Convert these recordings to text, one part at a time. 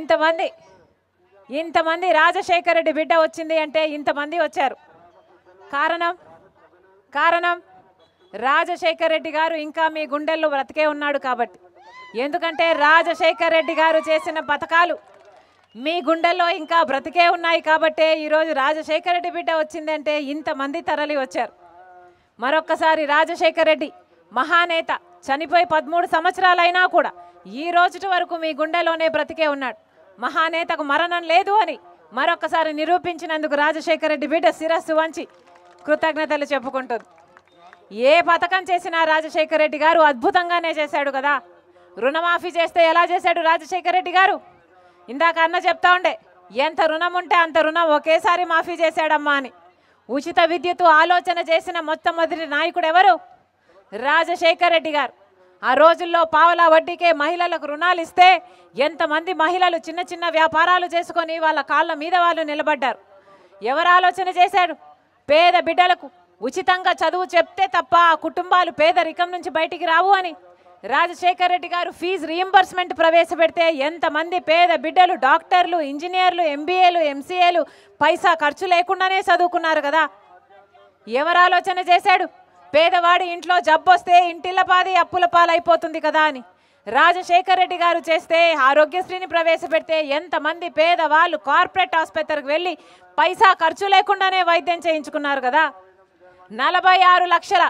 ఇంతమంది ఇంతమంది రాజశేఖర రెడ్డి బిడ్డ వచ్చింది అంటే ఇంతమంది వచ్చారు కారణం కారణం రాజశేఖర రెడ్డి గారు ఇంకా మీ గుండెల్లో బ్రతికే ఉన్నాడు కాబట్టి ఎందుకంటే రాజశేఖర్ రెడ్డి గారు చేసిన పథకాలు మీ గుండెల్లో ఇంకా బ్రతికే ఉన్నాయి కాబట్టి ఈరోజు రాజశేఖర రెడ్డి బిడ్డ వచ్చిందంటే ఇంతమంది తరలి వచ్చారు మరొక్కసారి రాజశేఖర రెడ్డి మహానేత చనిపోయి పదమూడు సంవత్సరాలైనా కూడా ఈ రోజు వరకు మీ గుండెలోనే బ్రతికే ఉన్నాడు మహానేతకు మరణం లేదు అని మరొకసారి నిరూపించినందుకు రాజశేఖర రెడ్డి బిడ్డ శిరస్సు వంచి కృతజ్ఞతలు చెప్పుకుంటుంది ఏ పథకం చేసినా రాజశేఖర రెడ్డి గారు అద్భుతంగానే చేశాడు కదా రుణమాఫీ చేస్తే ఎలా చేశాడు రాజశేఖర రెడ్డి గారు ఇందాక అన్న చెప్తా ఉండే ఎంత రుణం ఉంటే అంత రుణం ఒకేసారి మాఫీ చేశాడమ్మా అని ఉచిత విద్యుత్ ఆలోచన చేసిన మొట్టమొదటి నాయకుడు ఎవరు రాజశేఖర రెడ్డి గారు ఆ రోజుల్లో పావలా వడ్డీకే మహిళలకు రుణాలు ఇస్తే ఎంతమంది మహిళలు చిన్న చిన్న వ్యాపారాలు చేసుకొని వాళ్ళ కాళ్ళ మీద వాళ్ళు నిలబడ్డారు ఎవరు ఆలోచన చేశాడు పేద బిడ్డలకు ఉచితంగా చదువు చెప్తే తప్ప ఆ కుటుంబాలు పేదరికం నుంచి బయటికి రావు అని రాజశేఖర్ రెడ్డి గారు ఫీజు రీఎంబర్స్మెంట్ ప్రవేశపెడితే ఎంతమంది పేద బిడ్డలు డాక్టర్లు ఇంజనీర్లు ఎంబీఏలు ఎంసీఏలు పైసా ఖర్చు లేకుండానే చదువుకున్నారు కదా ఎవరు ఆలోచన చేశాడు పేదవాడి ఇంట్లో జబ్బొస్తే పాది అప్పుల పాలైపోతుంది కదా అని రాజశేఖర రెడ్డి గారు చేస్తే ఆరోగ్యశ్రీని ప్రవేశపెడితే ఎంతమంది పేదవాళ్ళు కార్పొరేట్ ఆసుపత్రికి వెళ్ళి పైసా ఖర్చు లేకుండానే వైద్యం చేయించుకున్నారు కదా నలభై ఆరు లక్షల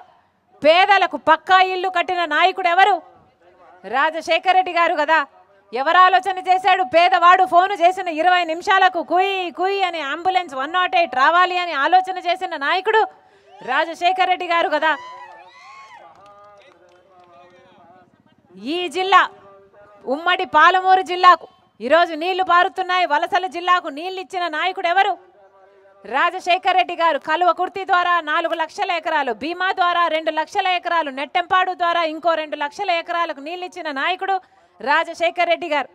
పేదలకు పక్కా ఇల్లు కట్టిన నాయకుడు ఎవరు రాజశేఖర రెడ్డి గారు కదా ఎవరాలోచన ఆలోచన చేశాడు పేదవాడు ఫోను చేసిన ఇరవై నిమిషాలకు కుయ్ కుయ్ అని అంబులెన్స్ వన్ నాట్ ఎయిట్ రావాలి అని ఆలోచన చేసిన నాయకుడు రాజశేఖర్ రెడ్డి గారు కదా ఈ జిల్లా ఉమ్మడి పాలమూరు జిల్లాకు ఈరోజు నీళ్లు పారుతున్నాయి వలసల జిల్లాకు నీళ్లు ఇచ్చిన నాయకుడు ఎవరు రాజశేఖర్ రెడ్డి గారు కలువ కుర్తి ద్వారా నాలుగు లక్షల ఎకరాలు బీమా ద్వారా రెండు లక్షల ఎకరాలు నెట్టెంపాడు ద్వారా ఇంకో రెండు లక్షల ఎకరాలకు నీళ్ళిచ్చిన నాయకుడు రాజశేఖర్ రెడ్డి గారు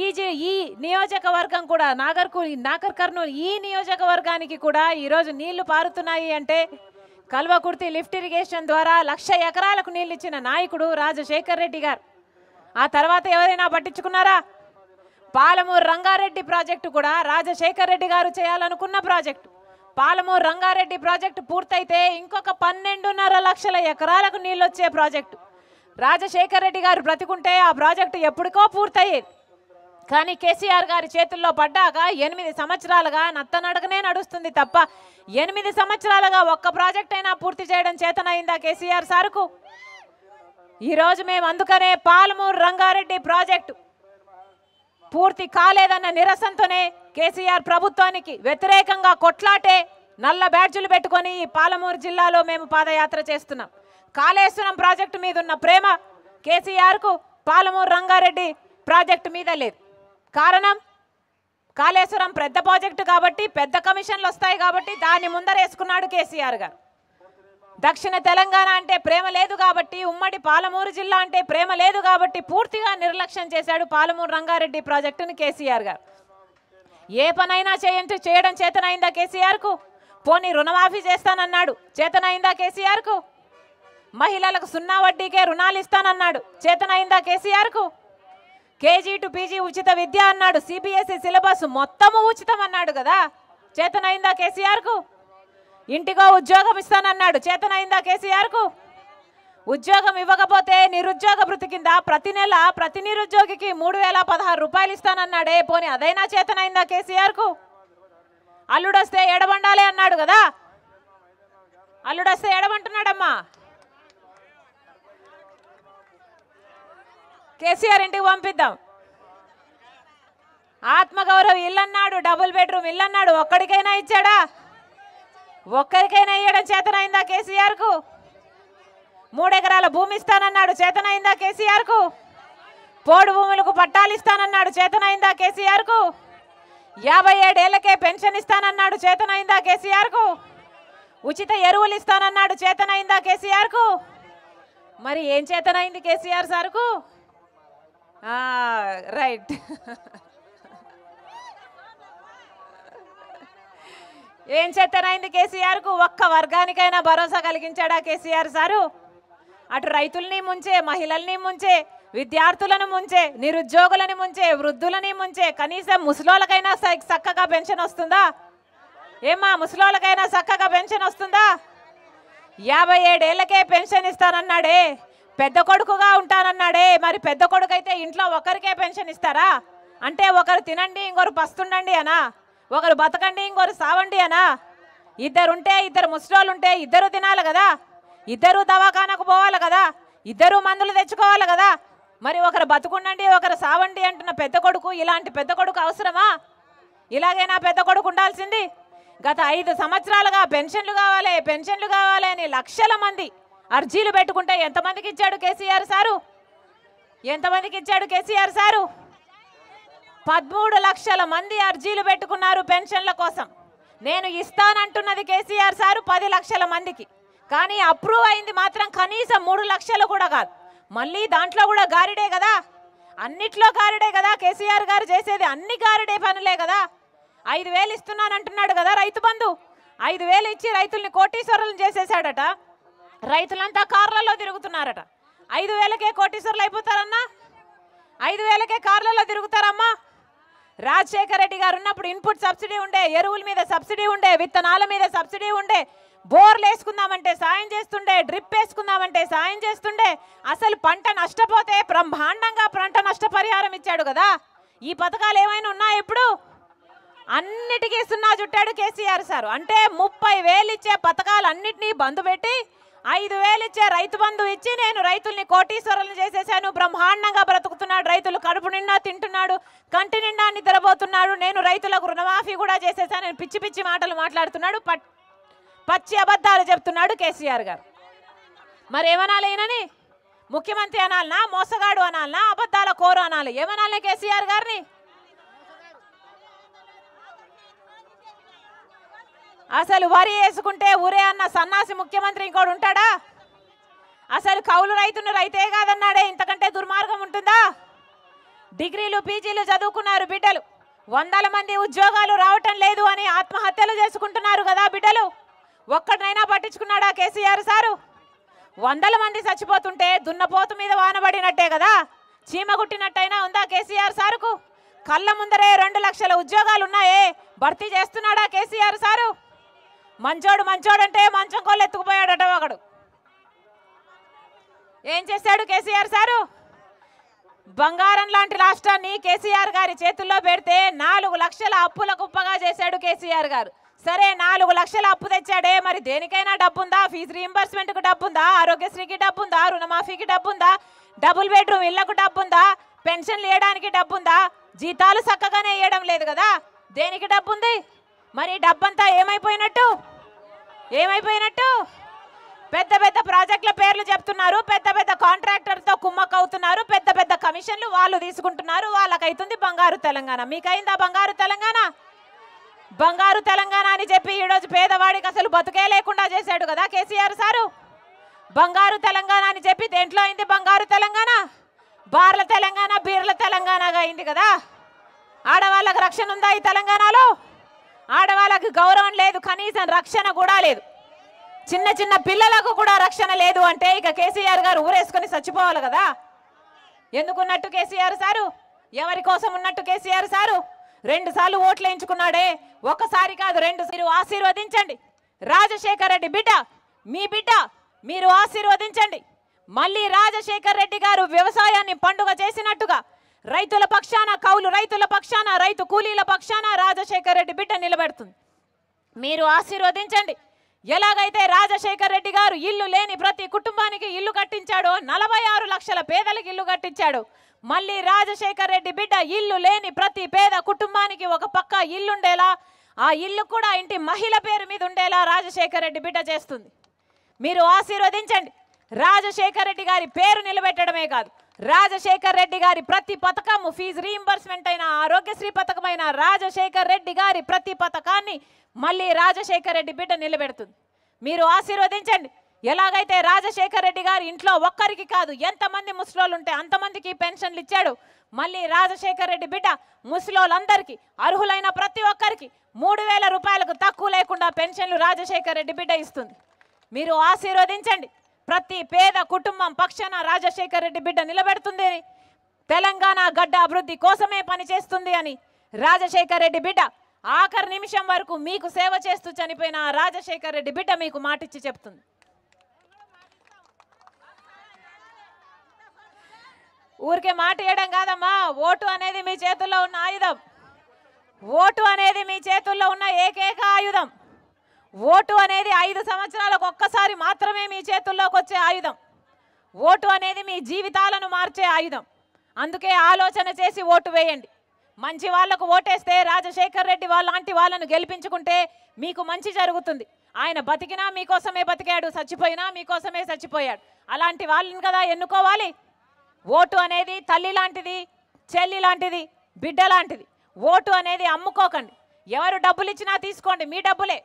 ఈ ఈ నియోజకవర్గం కూడా నాగర్కూ నాగర్ కర్నూలు ఈ నియోజకవర్గానికి కూడా ఈరోజు నీళ్లు పారుతున్నాయి అంటే కల్వకుర్తి లిఫ్ట్ ఇరిగేషన్ ద్వారా లక్ష ఎకరాలకు నీళ్ళిచ్చిన నాయకుడు రాజశేఖర్ రెడ్డి గారు ఆ తర్వాత ఎవరైనా పట్టించుకున్నారా పాలమూరు రంగారెడ్డి ప్రాజెక్టు కూడా రాజశేఖర్ రెడ్డి గారు చేయాలనుకున్న ప్రాజెక్టు పాలమూరు రంగారెడ్డి ప్రాజెక్టు పూర్తయితే ఇంకొక పన్నెండున్నర లక్షల ఎకరాలకు నీళ్ళొచ్చే ప్రాజెక్టు రాజశేఖర్ రెడ్డి గారు బ్రతికుంటే ఆ ప్రాజెక్టు ఎప్పటికో పూర్తయ్యేది కానీ కేసీఆర్ గారి చేతుల్లో పడ్డాక ఎనిమిది సంవత్సరాలుగా నత్తనడకనే నడుస్తుంది తప్ప ఎనిమిది సంవత్సరాలుగా ఒక్క ప్రాజెక్ట్ అయినా పూర్తి చేయడం చేతనైందా కేసీఆర్ సార్కు ఈరోజు మేము అందుకనే పాలమూరు రంగారెడ్డి ప్రాజెక్టు పూర్తి కాలేదన్న నిరసనతోనే కేసీఆర్ ప్రభుత్వానికి వ్యతిరేకంగా కొట్లాటే నల్ల బ్యాడ్జులు పెట్టుకొని ఈ పాలమూరు జిల్లాలో మేము పాదయాత్ర చేస్తున్నాం కాళేశ్వరం ప్రాజెక్టు మీద ఉన్న ప్రేమ కేసీఆర్కు పాలమూరు రంగారెడ్డి ప్రాజెక్టు మీద లేదు కారణం కాళేశ్వరం పెద్ద ప్రాజెక్టు కాబట్టి పెద్ద కమిషన్లు వస్తాయి కాబట్టి దాన్ని ముందరేసుకున్నాడు కేసీఆర్ గారు దక్షిణ తెలంగాణ అంటే ప్రేమ లేదు కాబట్టి ఉమ్మడి పాలమూరు జిల్లా అంటే ప్రేమ లేదు కాబట్టి పూర్తిగా నిర్లక్ష్యం చేశాడు పాలమూరు రంగారెడ్డి ప్రాజెక్టును కేసీఆర్ గారు ఏ పనైనా చేయంటూ చేయడం చేతనైందా కేసీఆర్కు పోనీ రుణమాఫీ చేస్తానన్నాడు చేతనైందా కేసీఆర్కు మహిళలకు సున్నా వడ్డీకే రుణాలు ఇస్తానన్నాడు చేతనైందా కేసీఆర్కు కేజీ టు పీజీ ఉచిత విద్య అన్నాడు సిబిఎస్ఈ సిలబస్ మొత్తము ఉచితం అన్నాడు కదా చేతనైందా కేసీఆర్కు ఇంటికో ఉద్యోగం ఇస్తానన్నాడు చేతనైందా కేసీఆర్కు ఉద్యోగం ఇవ్వకపోతే నిరుద్యోగ భృతి కింద ప్రతి నెల ప్రతి నిరుద్యోగికి మూడు వేల పదహారు రూపాయలు ఇస్తానన్నాడే పోనీ అదైనా చేతనైందా కేసీఆర్కు అల్లుడొస్తే ఎడబండాలి అన్నాడు కదా అల్లుడొస్తే ఎడబంటున్నాడమ్మా కేసీఆర్ ఇంటికి పంపిద్దాం ఆత్మగౌరవం ఇల్లన్నాడు డబుల్ బెడ్రూమ్ ఇల్లన్నాడు ఒక్కడికైనా ఇచ్చాడా ఒక్కరికైనా ఇవ్వడం చేతనైందా కేసీఆర్కు మూడెకరాల భూమి ఇస్తానన్నాడు చేతనైందా కేసీఆర్కు పోడు భూములకు పట్టాలు ఇస్తానన్నాడు చేతనైందా కేసీఆర్కు యాభై ఏడేళ్లకే పెన్షన్ ఇస్తానన్నాడు చేతనైందా కేసీఆర్కు ఉచిత ఎరువులు ఇస్తానన్నాడు చేతనైందా కేసీఆర్కు మరి ఏం చేతనైంది కేసీఆర్ సార్కు రైట్ ఏం చేతనైంది కేసీఆర్కు ఒక్క వర్గానికైనా భరోసా కలిగించాడా కేసీఆర్ సారు అటు రైతుల్ని ముంచే మహిళల్ని ముంచే విద్యార్థులను ముంచే నిరుద్యోగులని ముంచే వృద్ధులని ముంచే కనీసం ముసలోళ్ళకైనా చక్కగా పెన్షన్ వస్తుందా ఏమా ముసలోళ్ళకైనా చక్కగా పెన్షన్ వస్తుందా యాభై ఏడేళ్లకే పెన్షన్ ఇస్తానన్నాడే పెద్ద కొడుకుగా ఉంటానన్నాడే మరి పెద్ద కొడుకు అయితే ఇంట్లో ఒకరికే పెన్షన్ ఇస్తారా అంటే ఒకరు తినండి ఇంకొకరు పస్తుండండి అనా ఒకరు బతకండి ఇంకొకరు సావండి అనా ఇద్దరుంటే ఇద్దరు ముసలోళ్ళు ఉంటే ఇద్దరు తినాలి కదా ఇద్దరు దవాఖానకు పోవాలి కదా ఇద్దరు మందులు తెచ్చుకోవాలి కదా మరి ఒకరు బతుకుండండి ఒకరు సావండి అంటున్న పెద్ద కొడుకు ఇలాంటి పెద్ద కొడుకు అవసరమా ఇలాగే నా పెద్ద కొడుకు ఉండాల్సింది గత ఐదు సంవత్సరాలుగా పెన్షన్లు కావాలి పెన్షన్లు కావాలి అని లక్షల మంది అర్జీలు పెట్టుకుంటే ఎంతమందికి ఇచ్చాడు కేసీఆర్ సారు ఎంతమందికి ఇచ్చాడు కేసీఆర్ సారు పదమూడు లక్షల మంది అర్జీలు పెట్టుకున్నారు పెన్షన్ల కోసం నేను ఇస్తానంటున్నది కేసీఆర్ సారు పది లక్షల మందికి కానీ అప్రూవ్ అయింది మాత్రం కనీసం మూడు లక్షలు కూడా కాదు మళ్ళీ దాంట్లో కూడా గారిడే కదా అన్నిట్లో గారిడే కదా కేసీఆర్ గారు చేసేది అన్ని గారిడే పనులే కదా ఐదు వేలు ఇస్తున్నానంటున్నాడు కదా రైతు బంధు ఐదు వేలు ఇచ్చి రైతుల్ని కోటీశ్వరులను చేసేసాడట రైతులంతా కార్లలో తిరుగుతున్నారట ఐదు వేలకే కోటీశ్వర్లు అయిపోతారన్నా ఐదు వేలకే కార్లలో తిరుగుతారమ్మా రాజశేఖర రెడ్డి గారు ఉన్నప్పుడు ఇన్పుట్ సబ్సిడీ ఉండే ఎరువుల మీద సబ్సిడీ ఉండే విత్తనాల మీద సబ్సిడీ ఉండే బోర్లు వేసుకుందామంటే సాయం చేస్తుండే డ్రిప్ వేసుకుందామంటే సాయం చేస్తుండే అసలు పంట నష్టపోతే బ్రహ్మాండంగా పంట నష్టపరిహారం ఇచ్చాడు కదా ఈ పథకాలు ఏమైనా ఉన్నాయా ఇప్పుడు అన్నిటికీ సున్నా చుట్టాడు కేసీఆర్ సార్ అంటే ముప్పై వేలు ఇచ్చే పథకాలు అన్నిటినీ బంద్ పెట్టి ఐదు వేలు ఇచ్చే రైతు బంధు ఇచ్చి నేను రైతుల్ని కోటీశ్వరులను చేసేసాను బ్రహ్మాండంగా బ్రతుకుతున్నాడు రైతులు కడుపు నిండా తింటున్నాడు కంటి నిండా నిద్రపోతున్నాడు నేను రైతులకు రుణమాఫీ కూడా చేసేసాను నేను పిచ్చి పిచ్చి మాటలు మాట్లాడుతున్నాడు పచ్చి అబద్ధాలు చెప్తున్నాడు కేసీఆర్ గారు మరి ఏమనాలి ముఖ్యమంత్రి అనాలనా మోసగాడు అనాలనా అబద్ధాల కోరు అనాలి ఏమనాలి కేసీఆర్ గారిని అసలు వరి వేసుకుంటే ఊరే అన్న సన్నాసి ముఖ్యమంత్రి ఇంకోడు ఉంటాడా అసలు కౌలు రైతును రైతే కాదన్నాడే ఇంతకంటే దుర్మార్గం ఉంటుందా డిగ్రీలు పీజీలు చదువుకున్నారు బిడ్డలు వందల మంది ఉద్యోగాలు రావటం లేదు అని ఆత్మహత్యలు చేసుకుంటున్నారు కదా బిడ్డలు ఒక్కడినైనా పట్టించుకున్నాడా కేసీఆర్ సారు వందల మంది చచ్చిపోతుంటే దున్నపోతు మీద వానబడినట్టే కదా చీమ కుట్టినట్టయినా ఉందా కేసీఆర్ సారుకు కళ్ళ ముందరే రెండు లక్షల ఉద్యోగాలు ఉన్నాయే భర్తీ చేస్తున్నాడా కేసీఆర్ సారు మంచోడు మంచోడంటే మంచం కోళ్ళు ఎత్తుకుపోయాడట ఒకడు ఏం చేశాడు కేసీఆర్ సారు బంగారం లాంటి రాష్ట్రాన్ని కేసీఆర్ గారి చేతుల్లో పెడితే నాలుగు లక్షల అప్పుల కుప్పగా చేశాడు కేసీఆర్ గారు సరే నాలుగు లక్షల అప్పు తెచ్చాడే మరి దేనికైనా డబ్బుందా ఫీజు డబ్బు డబ్బుందా ఆరోగ్యశ్రీకి డబ్బుందా రుణమాఫీకి డబ్బుందా డబుల్ బెడ్రూమ్ ఇళ్లకు డబ్బుందా పెన్షన్లు వేయడానికి డబ్బుందా జీతాలు చక్కగానే వేయడం లేదు కదా దేనికి డబ్బుంది మరి డబ్బంతా ఏమైపోయినట్టు ఏమైపోయినట్టు పెద్ద పెద్ద ప్రాజెక్టుల పేర్లు చెప్తున్నారు పెద్ద పెద్ద కాంట్రాక్టర్తో కుమ్మక్ అవుతున్నారు పెద్ద పెద్ద కమిషన్లు వాళ్ళు తీసుకుంటున్నారు వాళ్ళకైతుంది బంగారు తెలంగాణ మీకైందా బంగారు తెలంగాణ బంగారు తెలంగాణ అని చెప్పి ఈరోజు పేదవాడికి అసలు బతుకే లేకుండా చేశాడు కదా కేసీఆర్ సారు బంగారు తెలంగాణ అని చెప్పి దేంట్లో అయింది బంగారు తెలంగాణ బార్ల తెలంగాణ బీర్ల తెలంగాణగా అయింది కదా ఆడవాళ్ళకు రక్షణ ఉందా ఈ తెలంగాణలో ఆడవాళ్ళకి గౌరవం లేదు కనీసం రక్షణ కూడా లేదు చిన్న చిన్న పిల్లలకు కూడా రక్షణ లేదు అంటే ఇక కేసీఆర్ గారు ఊరేసుకొని చచ్చిపోవాలి కదా ఎందుకున్నట్టు కేసీఆర్ సారు ఎవరి కోసం ఉన్నట్టు కేసీఆర్ సారు రెండు సార్లు ఓట్లు ఎంచుకున్నాడే ఒకసారి కాదు రెండు మీరు ఆశీర్వదించండి రాజశేఖర్ రెడ్డి బిడ్డ మీ బిడ్డ మీరు ఆశీర్వదించండి మళ్ళీ రాజశేఖర్ రెడ్డి గారు వ్యవసాయాన్ని పండుగ చేసినట్టుగా రైతుల పక్షాన కౌలు రైతుల పక్షాన రైతు కూలీల పక్షాన రాజశేఖర రెడ్డి బిడ్డ నిలబెడుతుంది మీరు ఆశీర్వదించండి ఎలాగైతే రాజశేఖర్ రెడ్డి గారు ఇల్లు లేని ప్రతి కుటుంబానికి ఇల్లు కట్టించాడో నలభై ఆరు లక్షల పేదలకు ఇల్లు కట్టించాడు మళ్ళీ రాజశేఖర్ రెడ్డి బిడ్డ ఇల్లు లేని ప్రతి పేద కుటుంబానికి ఒక పక్క ఇల్లుండేలా ఆ ఇల్లు కూడా ఇంటి మహిళ పేరు మీద ఉండేలా రాజశేఖర్ రెడ్డి బిడ్డ చేస్తుంది మీరు ఆశీర్వదించండి రాజశేఖర్ రెడ్డి గారి పేరు నిలబెట్టడమే కాదు రాజశేఖర్ రెడ్డి గారి ప్రతి పథకం ఫీజు రీఇంబర్స్మెంట్ అయిన ఆరోగ్యశ్రీ పథకమైన రాజశేఖర్ రెడ్డి గారి ప్రతి పథకాన్ని మళ్ళీ రాజశేఖర్ రెడ్డి బిడ్డ నిలబెడుతుంది మీరు ఆశీర్వదించండి ఎలాగైతే రాజశేఖర్ రెడ్డి గారు ఇంట్లో ఒక్కరికి కాదు ఎంతమంది ముసలోళ్ళు ఉంటే అంతమందికి పెన్షన్లు ఇచ్చాడు మళ్ళీ రాజశేఖర్ రెడ్డి బిడ్డ ముసలోళ్ళందరికీ అర్హులైన ప్రతి ఒక్కరికి మూడు వేల రూపాయలకు తక్కువ లేకుండా పెన్షన్లు రాజశేఖర్ రెడ్డి బిడ్డ ఇస్తుంది మీరు ఆశీర్వదించండి ప్రతి పేద కుటుంబం పక్షాన రాజశేఖర్ రెడ్డి బిడ్డ నిలబెడుతుంది తెలంగాణ గడ్డ అభివృద్ధి కోసమే పనిచేస్తుంది అని రాజశేఖర్ రెడ్డి బిడ్డ ఆఖరి నిమిషం వరకు మీకు సేవ చేస్తూ చనిపోయిన రాజశేఖర్ రెడ్డి బిడ్డ మీకు మాటిచ్చి చెప్తుంది ఊరికే మాట ఇవ్వడం కాదమ్మా ఓటు అనేది మీ చేతుల్లో ఉన్న ఆయుధం ఓటు అనేది మీ చేతుల్లో ఉన్న ఏకైక ఆయుధం ఓటు అనేది ఐదు సంవత్సరాలకు ఒక్కసారి మాత్రమే మీ చేతుల్లోకి వచ్చే ఆయుధం ఓటు అనేది మీ జీవితాలను మార్చే ఆయుధం అందుకే ఆలోచన చేసి ఓటు వేయండి మంచి వాళ్లకు ఓటేస్తే రాజశేఖర్ రెడ్డి వాళ్ళంటి వాళ్ళను గెలిపించుకుంటే మీకు మంచి జరుగుతుంది ఆయన బతికినా మీకోసమే బతికాడు చచ్చిపోయినా మీకోసమే చచ్చిపోయాడు అలాంటి వాళ్ళని కదా ఎన్నుకోవాలి ఓటు అనేది తల్లి లాంటిది చెల్లి లాంటిది బిడ్డ లాంటిది ఓటు అనేది అమ్ముకోకండి ఎవరు డబ్బులు ఇచ్చినా తీసుకోండి మీ డబ్బులే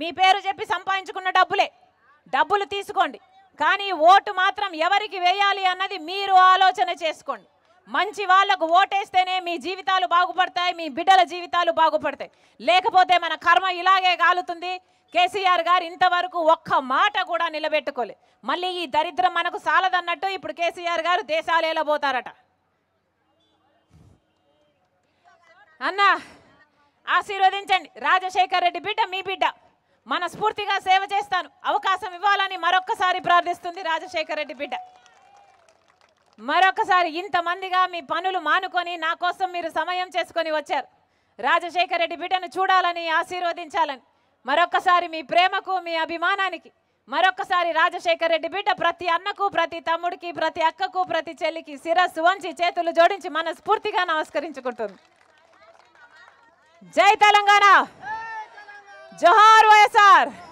మీ పేరు చెప్పి సంపాదించుకున్న డబ్బులే డబ్బులు తీసుకోండి కానీ ఓటు మాత్రం ఎవరికి వేయాలి అన్నది మీరు ఆలోచన చేసుకోండి మంచి వాళ్లకు ఓటేస్తేనే మీ జీవితాలు బాగుపడతాయి మీ బిడ్డల జీవితాలు బాగుపడతాయి లేకపోతే మన కర్మ ఇలాగే కాలుతుంది కేసీఆర్ గారు ఇంతవరకు ఒక్క మాట కూడా నిలబెట్టుకోలే మళ్ళీ ఈ దరిద్రం మనకు సాలదన్నట్టు ఇప్పుడు కేసీఆర్ గారు దేశాలేలా పోతారట అన్నా ఆశీర్వదించండి రాజశేఖర్ రెడ్డి బిడ్డ మీ బిడ్డ మనస్ఫూర్తిగా సేవ చేస్తాను అవకాశం ఇవ్వాలని మరొక్కసారి ప్రార్థిస్తుంది రాజశేఖర రెడ్డి బిడ్డ మరొకసారి ఇంతమందిగా మీ పనులు మానుకొని నా కోసం మీరు సమయం చేసుకొని వచ్చారు రాజశేఖర రెడ్డి బిడ్డను చూడాలని ఆశీర్వదించాలని మరొకసారి మీ ప్రేమకు మీ అభిమానానికి మరొకసారి రాజశేఖర రెడ్డి బిడ్డ ప్రతి అన్నకు ప్రతి తమ్ముడికి ప్రతి అక్కకు ప్రతి చెల్లికి శిరస్సు వంచి చేతులు జోడించి మనస్ఫూర్తిగా నమస్కరించుకుంటుంది జై తెలంగాణ जोहार वाईएसआर